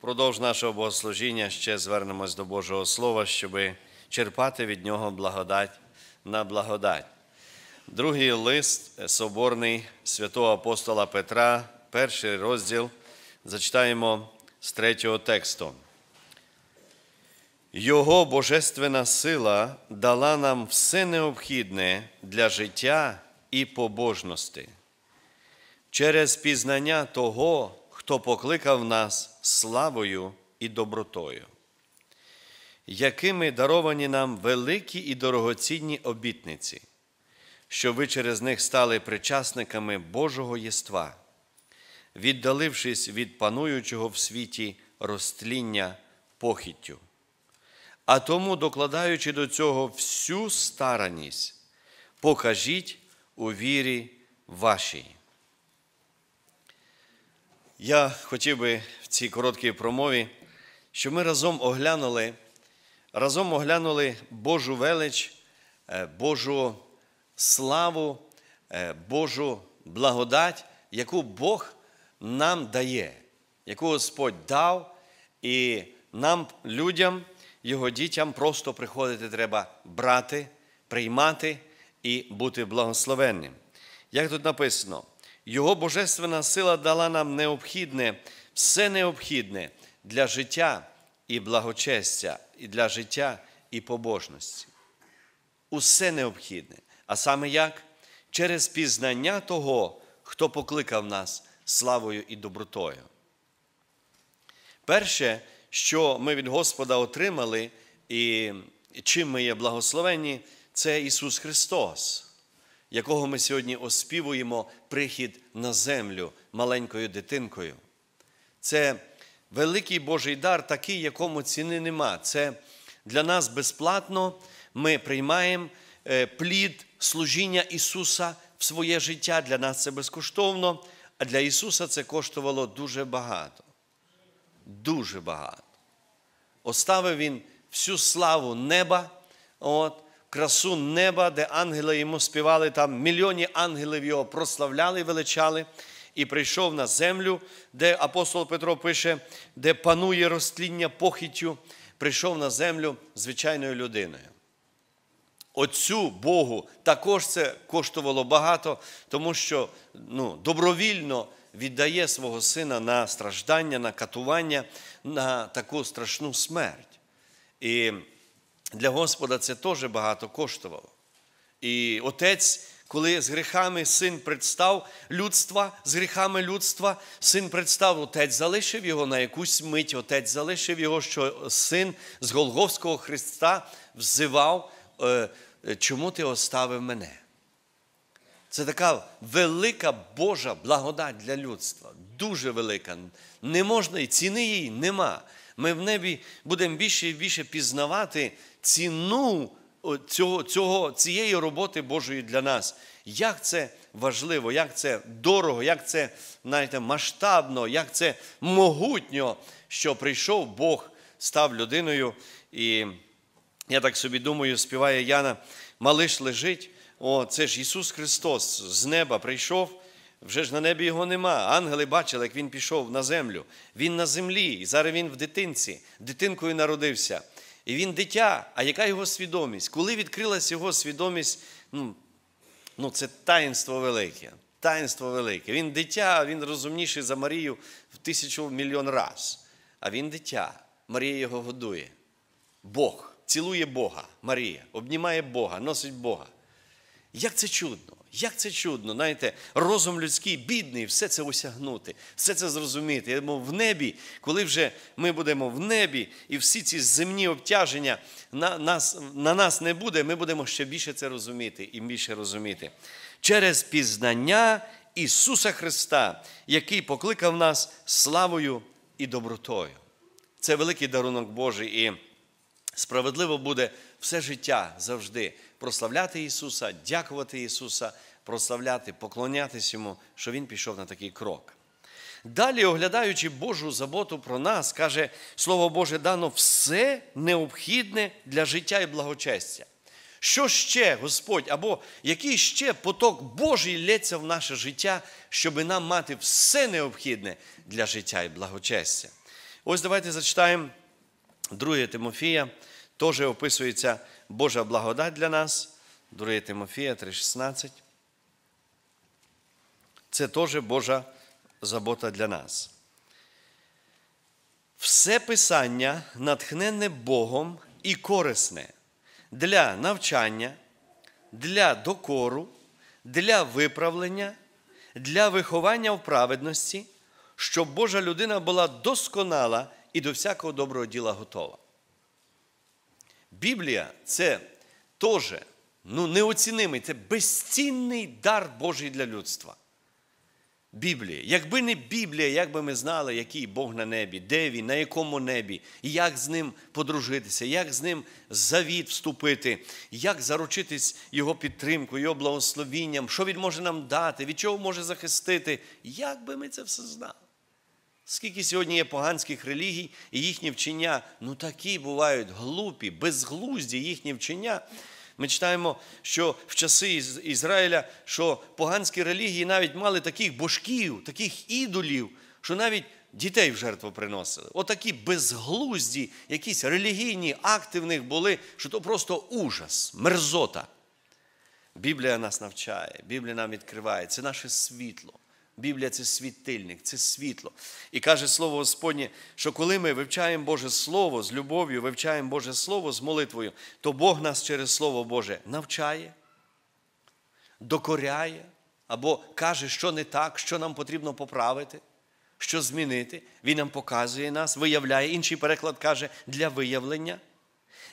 Продовж нашого богослужіння ще звернемось до Божого Слова, щоб черпати від Нього благодать на благодать. Другий лист е, Соборний святого апостола Петра, перший розділ, зачитаємо з третього тексту. Його божественна сила дала нам все необхідне для життя і побожності через пізнання того хто покликав нас славою і добротою, якими даровані нам великі і дорогоцінні обітниці, що ви через них стали причасниками Божого єства, віддалившись від пануючого в світі розтління похіттю. А тому, докладаючи до цього всю стараність, покажіть у вірі вашій. Я хотів би в цій короткій промові, щоб ми разом оглянули, разом оглянули Божу велич, е, Божу славу, е, Божу благодать, яку Бог нам дає, яку Господь дав, і нам, людям, його дітям просто приходити треба брати, приймати і бути благословенним. Як тут написано? Його божественна сила дала нам необхідне, все необхідне для життя і благочестя, і для життя і побожності. Усе необхідне. А саме як? Через пізнання того, хто покликав нас славою і добротою. Перше, що ми від Господа отримали, і чим ми є благословені, це Ісус Христос якого ми сьогодні оспівуємо прихід на землю маленькою дитинкою. Це великий Божий дар, такий, якому ціни нема. Це для нас безплатно. Ми приймаємо е, плід служіння Ісуса в своє життя. Для нас це безкоштовно, а для Ісуса це коштувало дуже багато. Дуже багато. Оставив Він всю славу неба. от, красу неба, де ангели йому співали, там мільйоні ангелів його прославляли, величали, і прийшов на землю, де апостол Петро пише, де панує розтління похиттю, прийшов на землю звичайною людиною. Отцю Богу також це коштувало багато, тому що ну, добровільно віддає свого сина на страждання, на катування, на таку страшну смерть. І для Господа це теж багато коштувало. І отець, коли з гріхами син представ людства, з гріхами людства, син представ, отець залишив його на якусь мить, отець залишив його, що син з Голговського Христа взивав, «Е, е, чому ти оставив мене? Це така велика Божа благодать для людства, дуже велика. Не можна і ціни їй нема. Ми в небі будемо більше і більше пізнавати ціну цього, цього, цієї роботи Божої для нас. Як це важливо, як це дорого, як це знаєте, масштабно, як це могутньо, що прийшов Бог, став людиною. І я так собі думаю, співає Яна, малиш лежить. О, це ж Ісус Христос з неба прийшов. Вже ж на небі його нема. Ангели бачили, як він пішов на землю. Він на землі, і зараз він в дитинці, дитинкою народився. І він дитя. А яка його свідомість? Коли відкрилась його свідомість, ну, ну це таїнство велике. Таїнство велике. Він дитя, він розумніший за Марію в тисячу мільйон раз. А він дитя. Марія його годує. Бог. Цілує Бога, Марія, обнімає Бога, носить Бога. Як це чудно! Як це чудно, знаєте, розум людський, бідний, все це осягнути, все це зрозуміти. Я думаю, в небі, коли вже ми будемо в небі, і всі ці земні обтяження на нас на нас не буде, ми будемо ще більше це розуміти і більше розуміти. Через пізнання Ісуса Христа, який покликав нас славою і добротою. Це великий дарунок Божий. і Справедливо буде все життя завжди прославляти Ісуса, дякувати Ісуса, прославляти, поклонятись Йому, що Він пішов на такий крок. Далі, оглядаючи Божу заботу про нас, каже Слово Боже, дано все необхідне для життя і благочестя. Що ще Господь, або який ще поток Божий лється в наше життя, щоби нам мати все необхідне для життя і благочестя? Ось давайте зачитаємо 2 Тимофія теж описується Божа благодать для нас. 2 Тимофія 3,16. Це теж Божа забота для нас. Все писання натхненне Богом і корисне для навчання, для докору, для виправлення, для виховання в праведності, щоб Божа людина була досконала і до всякого доброго діла готова. Біблія це теж ну, неоцінимий, це безцінний дар Божий для людства. Біблія. Якби не Біблія, як би ми знали, який Бог на небі, де він, на якому небі, як з ним подружитися, як з ним завіт вступити, як заручитись Його підтримкою, Його благословінням, що він може нам дати, від чого може захистити, як би ми це все знали. Скільки сьогодні є поганських релігій і їхні вчення, ну такі бувають глупі, безглузді їхні вчення. Ми читаємо, що в часи Ізраїля, що поганські релігії навіть мали таких божків, таких ідолів, що навіть дітей в жертву приносили. Отакі безглузді, якісь релігійні акти в них були, що то просто ужас, мерзота. Біблія нас навчає, Біблія нам відкриває, це наше світло. Біблія це світильник, це світло. І каже слово Господнє, що коли ми вивчаємо Боже Слово з любов'ю, вивчаємо Боже Слово з молитвою, то Бог нас через Слово Боже навчає, докоряє або каже, що не так, що нам потрібно поправити, що змінити. Він нам показує нас, виявляє. Інший переклад каже, для виявлення.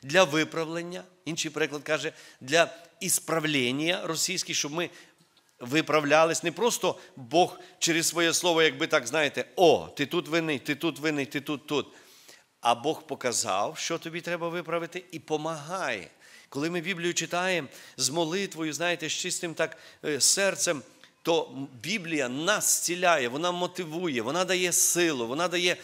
Для виправлення, інший переклад каже, для ісправлення російський, щоб ми виправлялись. Не просто Бог через своє слово, якби так знаєте, о, ти тут винний, ти тут винний, ти тут, тут. А Бог показав, що тобі треба виправити, і помагає. Коли ми Біблію читаємо з молитвою, знаєте, з чистим так е, серцем, то Біблія нас зціляє, вона мотивує, вона дає силу, вона дає.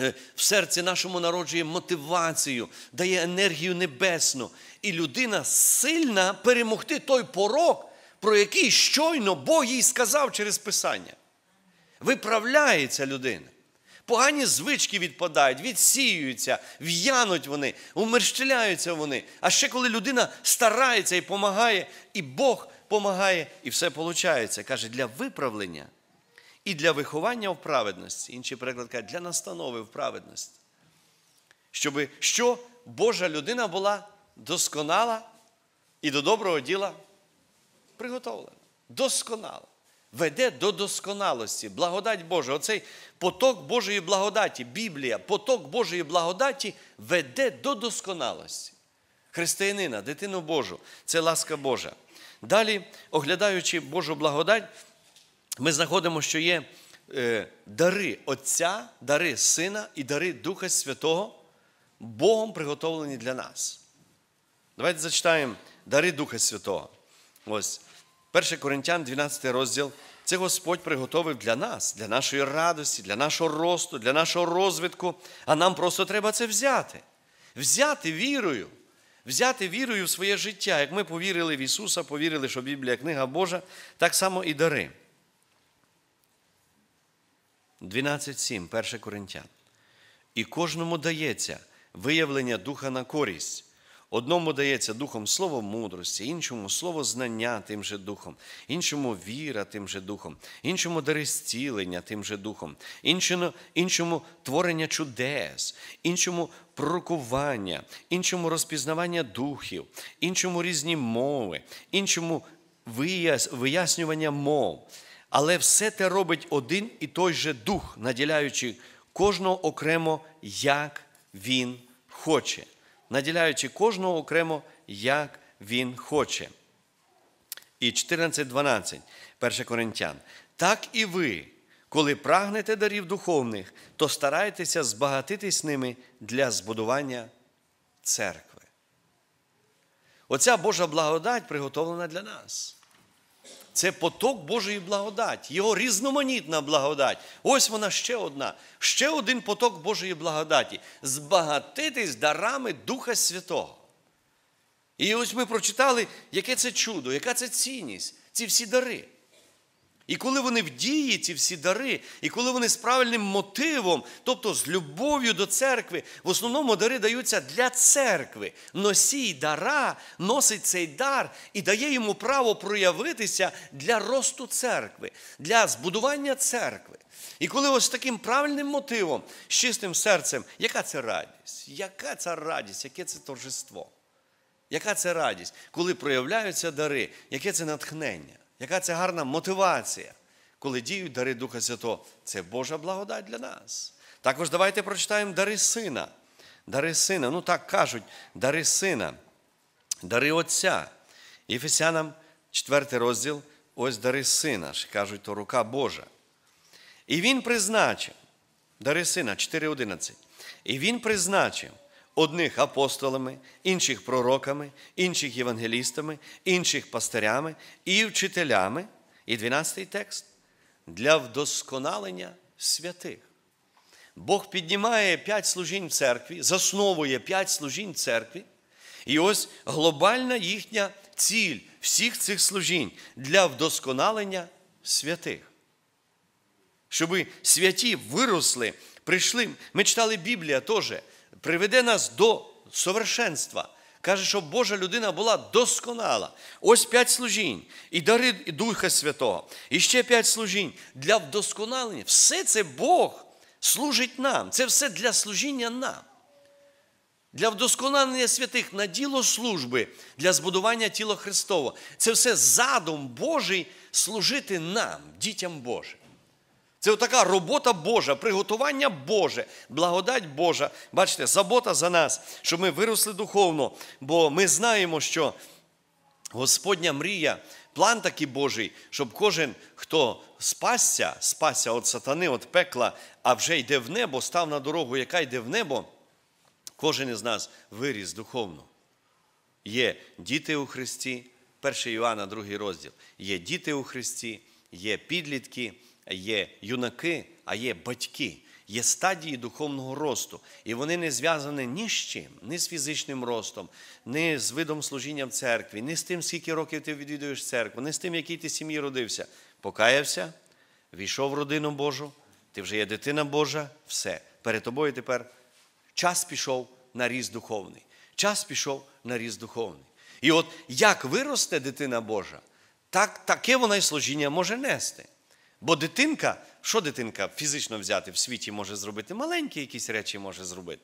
Е, в серці нашому народжує мотивацію, дає енергію небесну. І людина сильна перемогти той порок, про який щойно Бог їй сказав через Писання. Виправляється людина. Погані звички відпадають, відсіюються, в'януть вони, умерщиляються вони. А ще коли людина старається і помагає, і Бог помагає, і все виходить. Каже, для виправлення і для виховання в праведності. Інший приклад каже, для настанови в праведності. Щоб що Божа людина була досконала і до доброго діла приготовлена, досконала. Веде до досконалості, благодать Божа. Оцей поток Божої благодаті, Біблія, поток Божої благодаті веде до досконалості. Християнина, дитину Божу, це ласка Божа. Далі, оглядаючи Божу благодать, ми знаходимо, що є е, дари Отця, дари Сина і дари Духа Святого, Богом приготовлені для нас. Давайте зачитаємо дари Духа Святого. Ось 1 Коринтян, 12 розділ. Це Господь приготовив для нас, для нашої радості, для нашого росту, для нашого розвитку. А нам просто треба це взяти. Взяти вірою, взяти вірою в своє життя. Як ми повірили в Ісуса, повірили, що Біблія книга Божа, так само і дари. 12.7. 1 Коринтян. І кожному дається виявлення духа на користь. Одному дається духом слово мудрості, іншому слово знання тим же духом, іншому віра тим же духом, іншому дари зцілення тим же духом, іншому, іншому творення чудес, іншому пророкування, іншому розпізнавання духів, іншому різні мови, іншому вияснювання мов. Але все те робить один і той же дух, наділяючи кожного окремо, як він хоче наділяючи кожного окремо, як він хоче. І 14.12, 1 Коринтян. Так і ви, коли прагнете дарів духовних, то старайтеся збагатитись ними для збудування церкви. Оця Божа благодать приготовлена для нас. Це поток Божої благодаті, його різноманітна благодать. Ось вона ще одна, ще один поток Божої благодаті. Збагатитись дарами Духа Святого. І ось ми прочитали, яке це чудо, яка це цінність, ці всі дари. І коли вони в дії ці всі дари, і коли вони з правильним мотивом, тобто з любов'ю до церкви, в основному дари даються для церкви. Носій дара носить цей дар і дає йому право проявитися для росту церкви, для збудування церкви. І коли ось таким правильним мотивом, з чистим серцем, яка це радість? Яка це радість, яке це торжество? Яка це радість, коли проявляються дари, яке це натхнення? Яка це гарна мотивація, коли діють дари Духа Святого. Це Божа благодать для нас. Також давайте прочитаємо дари сина. Дари сина, ну так кажуть, дари сина, дари Отця. Єфесянам 4 розділ, ось дари сина, що кажуть, то рука Божа. І він призначив, дари сина, 4.11. І він призначив одних апостолами, інших пророками, інших євангелістами, інших пастирями і вчителями. І 12 й текст для вдосконалення святих. Бог піднімає п'ять служінь в церкві, засновує п'ять служінь в церкві. І ось глобальна їхня ціль всіх цих служінь для вдосконалення святих. Щоби святі виросли, прийшли. Ми читали Біблія теж, приведе нас до совершенства. Каже, щоб Божа людина була досконала. Ось п'ять служінь і дари Духа Святого, і ще п'ять служінь для вдосконалення. Все це Бог служить нам. Це все для служіння нам. Для вдосконалення святих на діло служби, для збудування тіла Христового. Це все задум Божий служити нам, дітям Божим. Це така робота Божа, приготування Боже, благодать Божа. Бачите, забота за нас, щоб ми виросли духовно, бо ми знаємо, що Господня мрія, план такий Божий, щоб кожен, хто спасся, спасся від сатани, від пекла, а вже йде в небо, став на дорогу, яка йде в небо, кожен із нас виріс духовно. Є діти у Христі, 1 Іоанна, 2 розділ. Є діти у Христі, є підлітки є юнаки, а є батьки, є стадії духовного росту. І вони не зв'язані ні з чим, ні з фізичним ростом, ні з видом служіння в церкві, ні з тим, скільки років ти відвідуєш церкву, ні з тим, в якій ти сім'ї родився. Покаявся, війшов в родину Божу, ти вже є дитина Божа, все. Перед тобою тепер час пішов на ріст духовний. Час пішов на ріст духовний. І от як виросте дитина Божа, так, таке вона й служіння може нести. Бо дитинка, що дитинка фізично взяти в світі може зробити маленькі якісь речі може зробити.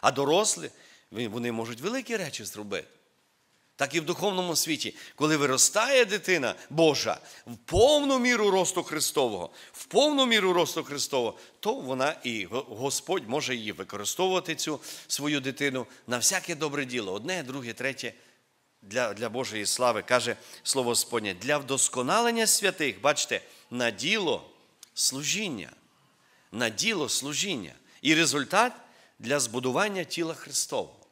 А дорослі, вони можуть великі речі зробити. Так і в духовному світі, коли виростає дитина Божа в повну міру росту Христового, в повну міру росту Христового, то вона і Господь може її використовувати, цю свою дитину на всяке добре діло, одне, друге, третє для для Божої слави, каже слово Господнє, для вдосконалення святих, бачите на діло служіння, на діло служіння і результат для збудування тіла Христового.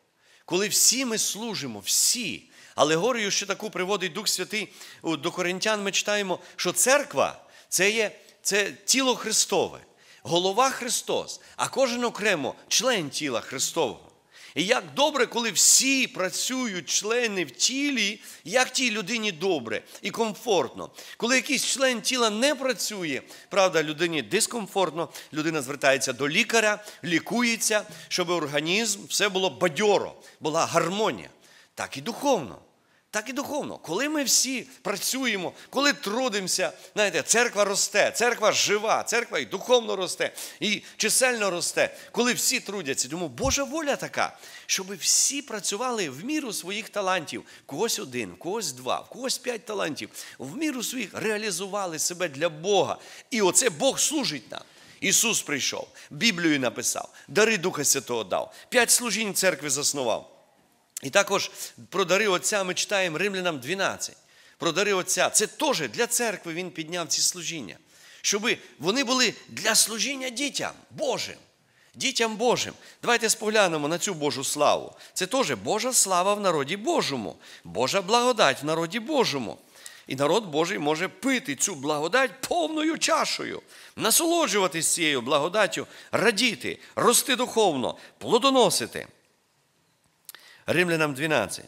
Коли всі ми служимо, всі, алегорію, що таку приводить Дух Святий до Коринтян, ми читаємо, що церква це є це тіло Христове, голова Христос, а кожен окремо член тіла Христового. І як добре, коли всі працюють члени в тілі, як тій людині добре і комфортно. Коли якийсь член тіла не працює, правда, людині дискомфортно, людина звертається до лікаря, лікується, щоб організм все було бадьоро, була гармонія. Так і духовно. Так і духовно, коли ми всі працюємо, коли трудимося, знаєте, церква росте, церква жива, церква і духовно росте, і чисельно росте, коли всі трудяться. Тому Божа воля така, щоб всі працювали в міру своїх талантів. Когось один, когось два, в когось п'ять талантів, в міру своїх реалізували себе для Бога. І оце Бог служить нам. Ісус прийшов, Біблію написав, дари Духа Святого дав, п'ять служінь церкви заснував. І також про дари Отця ми читаємо Римлянам 12. Про дари Отця. Це теж для церкви він підняв ці служіння, щоб вони були для служіння дітям Божим. Дітям Божим. Давайте споглянемо на цю Божу славу. Це теж Божа слава в народі Божому, Божа благодать в народі Божому. І народ Божий може пити цю благодать повною чашою, насолоджуватись цією благодаттю, радіти, рости духовно, плодоносити. Римлянам 12.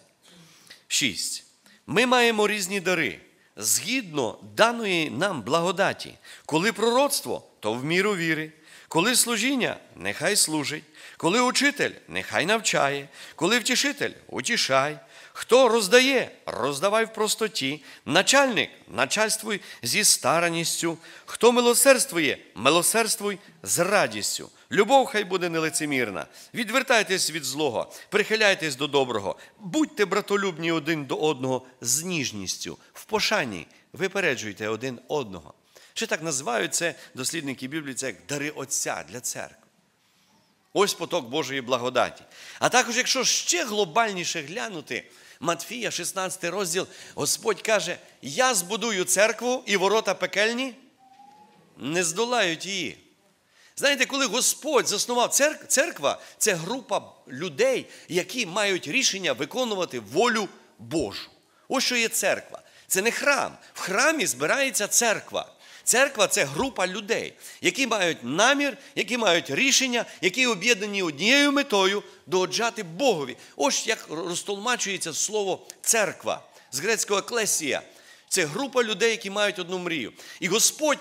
6. Ми маємо різні дари згідно даної нам благодаті, коли пророцтво, то в міру віри, коли служіння, нехай служить, коли учитель, нехай навчає, коли втішитель утішай, Хто роздає, роздавай в простоті, начальник начальствуй зі старанністю. хто милосердствує, милосердствуй з радістю. Любов хай буде нелицемірна. Відвертайтесь від злого, прихиляйтесь до доброго, будьте братолюбні один до одного з ніжністю, в пошані випереджуйте один одного. Ще так називають це дослідники Біблії, це як дари Отця для церкви. Ось поток Божої благодаті. А також, якщо ще глобальніше глянути, Матфія, 16 розділ, Господь каже: Я збудую церкву і ворота пекельні не здолають її. Знаєте, коли Господь заснував церкву, церква це група людей, які мають рішення виконувати волю Божу. Ось що є церква. Це не храм. В храмі збирається церква. Церква це група людей, які мають намір, які мають рішення, які об'єднані однією метою догоджати Богові. Ось як розтолмачується слово церква з грецького еклесія. Це група людей, які мають одну мрію. І Господь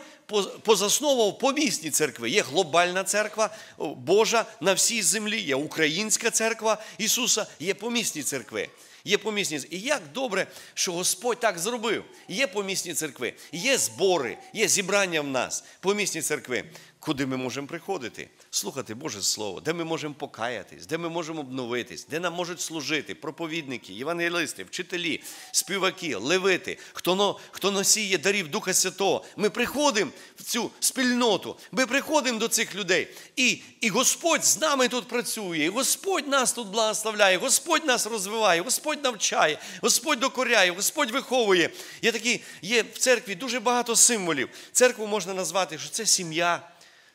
позасновував помісні церкви. Є глобальна церква Божа на всій землі, є Українська церква Ісуса, є помісні церкви. Є помісні І як добре, що Господь так зробив. Є помісні церкви, є збори, є зібрання в нас, помісні церкви куди ми можемо приходити, слухати Боже Слово, де ми можемо покаятись, де ми можемо обновитись, де нам можуть служити проповідники, євангелисти, вчителі, співаки, левити, хто хто носіє дарів Духа Святого. Ми приходимо в цю спільноту, ми приходимо до цих людей. І, І Господь з нами тут працює, і Господь нас тут благословляє, Господь нас розвиває, Господь навчає, Господь докоряє, Господь виховує. Є такі, є в церкві дуже багато символів. Церкву можна назвати, що це сім'я.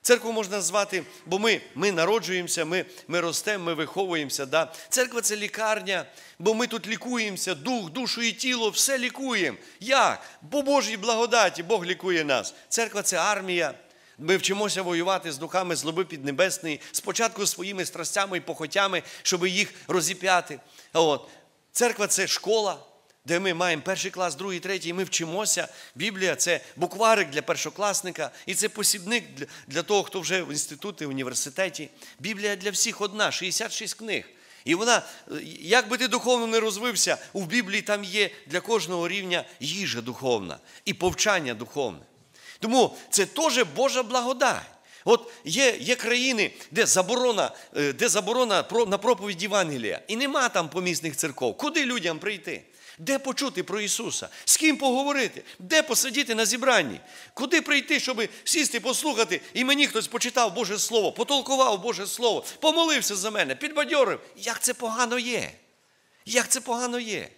Церкву можна звати, бо ми ми народжуємося, ми ми ростемо, ми виховуємося. Да? Церква це лікарня, бо ми тут лікуємося, дух, душу і тіло, все лікуємо. Як? Бо Божій благодаті, Бог лікує нас. Церква це армія. Ми вчимося воювати з духами злоби піднебесної, спочатку своїми страстями і похотями, щоб їх розіп'яти. От. Церква це школа де ми маємо перший клас, другий, третій, ми вчимося. Біблія це букварик для першокласника, і це посібник для, для того, хто вже в інституті, в університеті. Біблія для всіх одна, 66 книг. І вона, е, як би ти духовно не розвився, у Біблії там є для кожного рівня їжа духовна і повчання духовне. Тому це теж Божа благодать. От є є країни, де заборона е, де заборона на проповідь Євангелія, і нема там помісних церков. Куди людям прийти? Де почути про Ісуса? З ким поговорити? Де посидіти на зібранні? Куди прийти, щоб сісти, послухати, і мені хтось почитав Боже Слово, потолкував Боже Слово, помолився за мене, підбадьорив. Як це погано є? Як це погано є?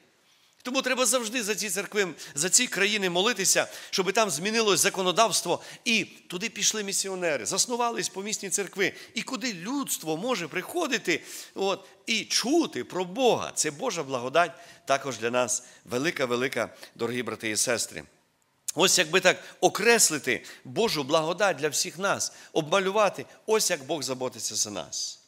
Тому треба завжди за ці церкви, за ці країни молитися, щоб там змінилось законодавство, і туди пішли місіонери, заснувались помісні церкви. І куди людство може приходити от, і чути про Бога. Це Божа благодать також для нас велика-велика, дорогі брати і сестри. Ось якби так окреслити Божу благодать для всіх нас, обмалювати, ось як Бог заботиться за нас.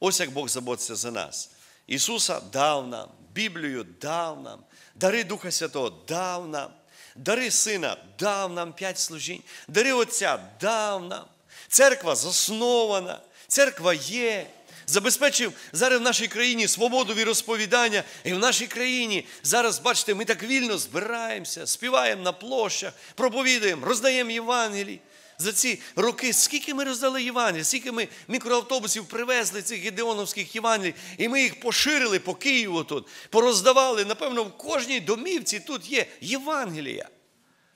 Ось як Бог заботиться за нас. Ісуса дав нам, Біблію дав нам, дари Духа Святого дав нам, дари Сина дав нам п'ять служінь, дари Отця дав нам. Церква заснована, церква є. Забезпечив зараз в нашій країні свободу віросповідання. І в нашій країні зараз, бачите, ми так вільно збираємося, співаємо на площах, проповідуємо, роздаємо Євангелій за ці роки, скільки ми роздали Євангелій, скільки ми мікроавтобусів привезли цих гідеоновських Євангелій, і ми їх поширили по Києву тут, пороздавали. Напевно, в кожній домівці тут є Євангелія.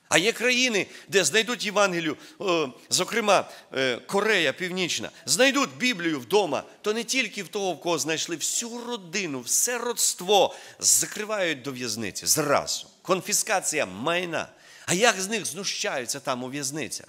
А є країни, де знайдуть Євангелію, зокрема, е, Корея Північна, знайдуть Біблію вдома, то не тільки в того, в кого знайшли всю родину, все родство закривають до в'язниці зразу. Конфіскація майна. А як з них знущаються там у в'язницях?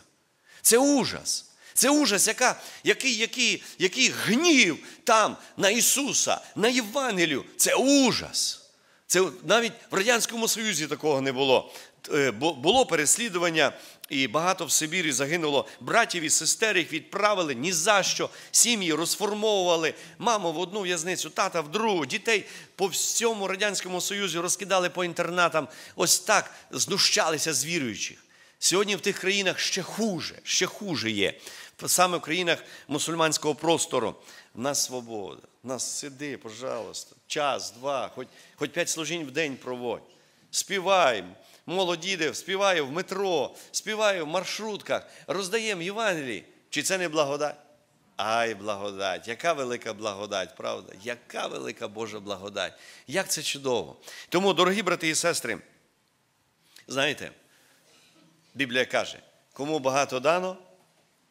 Це ужас. Це ужас, яка, який який, який гнів там на Ісуса, на Євангелію. Це ужас. Це навіть в Радянському Союзі такого не було. Е, було переслідування, і багато в Сибірі загинуло братів і сестер, їх відправили ні за що. Сім'ї розформовували маму в одну в'язницю, тата в другу. Дітей по всьому радянському союзі розкидали по інтернатам. Ось так знущалися з віруючих. Сьогодні в тих країнах ще хуже, ще хуже є. Саме в країнах мусульманського простору. В нас свобода, в нас сиди, пожалуйста, час, два, хоч хоч п'ять служінь в день проводь. Співай, молодь іде, співає в метро, співаю в маршрутках, роздаємо Євангелії. Чи це не благодать? Ай, благодать, яка велика благодать, правда? Яка велика Божа благодать? Як це чудово! Тому, дорогі брати і сестри, знаєте. Біблія каже, кому багато дано,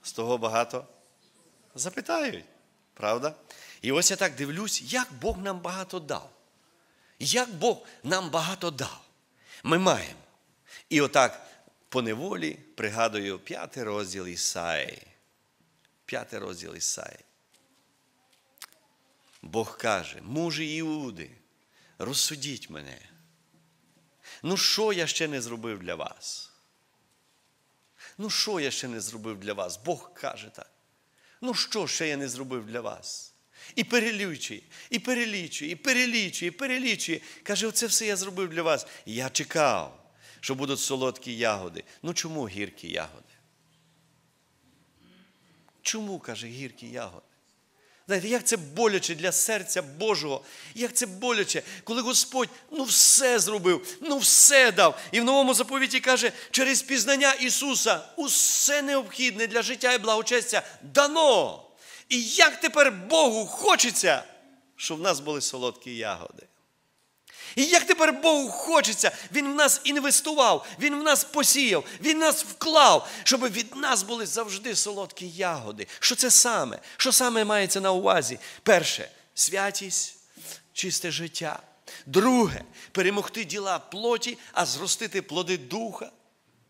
з того багато запитають. Правда? І ось я так дивлюсь, як Бог нам багато дав. Як Бог нам багато дав, ми маємо. І отак по неволі пригадую п'ятий розділ Ісаї. П'ятий розділ Ісаї. Бог каже, мужі Іуди, розсудіть мене. Ну, що я ще не зробив для вас? Ну, що я ще не зробив для вас? Бог каже так. Ну, що ще я не зробив для вас? І перелічує, і перелічує, і перелічує, і перелічує. Каже, оце все я зробив для вас. Я чекав, що будуть солодкі ягоди. Ну чому гіркі ягоди? Чому, каже, гіркі ягоди? Знаєте, як це боляче для серця Божого, як це боляче, коли Господь ну все зробив, ну все дав. І в новому заповіті каже, через пізнання Ісуса усе необхідне для життя і благочестя дано. І як тепер Богу хочеться, щоб в нас були солодкі ягоди. І як тепер Богу хочеться, Він в нас інвестував, Він в нас посіяв, Він нас вклав, щоб від нас були завжди солодкі ягоди. Що це саме? Що саме мається на увазі? Перше святість, чисте життя. Друге перемогти діла плоті, а зростити плоди духа.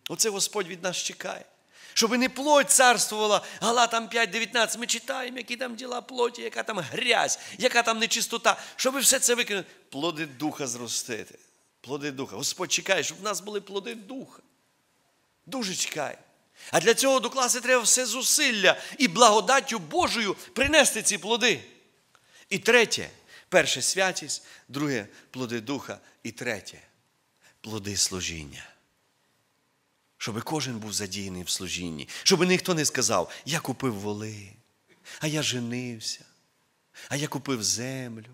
Оце Господь від нас чекає. Щоб не плоть царствувала, Галатам 5,19. Ми читаємо, які там діла плоті, яка там грязь, яка там нечистота, щоб все це викинули. Плоди духа зростити. Плоди духа. Господь чекає, щоб в нас були плоди духа. Дуже чекає. А для цього докласти треба все зусилля і благодаттю Божою принести ці плоди. І третє, перше святість, друге плоди духа, і третє плоди служіння щоб кожен був задійний в служінні, щоб ніхто не сказав, я купив воли, а я женився, а я купив землю,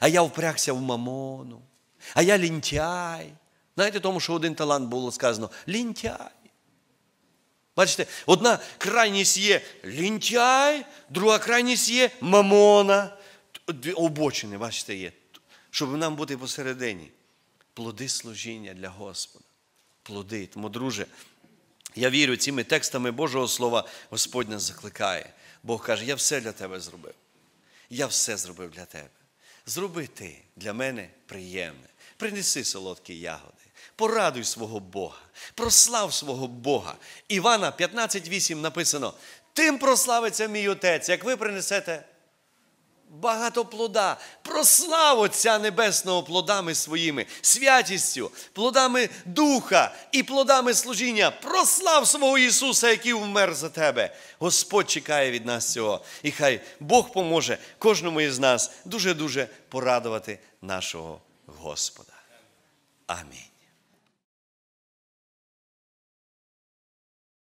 а я впрягся в мамону, а я лінтяй. Знаєте, тому що один талант було сказано лінтяй. Бачите, одна крайність є лінтяй, друга крайність є мамона. Дві Обочини, бачите, є, щоб нам бути посередині. Плоди служіння для Господа плоди. Тому, друже, я вірю, цими текстами Божого Слова Господь нас закликає. Бог каже: Я все для тебе зробив. Я все зробив для тебе. Зроби ти для мене приємне. Принеси солодкі ягоди. Порадуй свого Бога, прослав свого Бога. Івана 15,8 написано: Тим прославиться мій отець, як ви принесете багато плода. Прослав Отця Небесного плодами своїми, святістю, плодами Духа і плодами служіння. Прослав свого Ісуса, який вмер за тебе. Господь чекає від нас цього. І хай Бог поможе кожному із нас дуже-дуже порадувати нашого Господа. Амінь.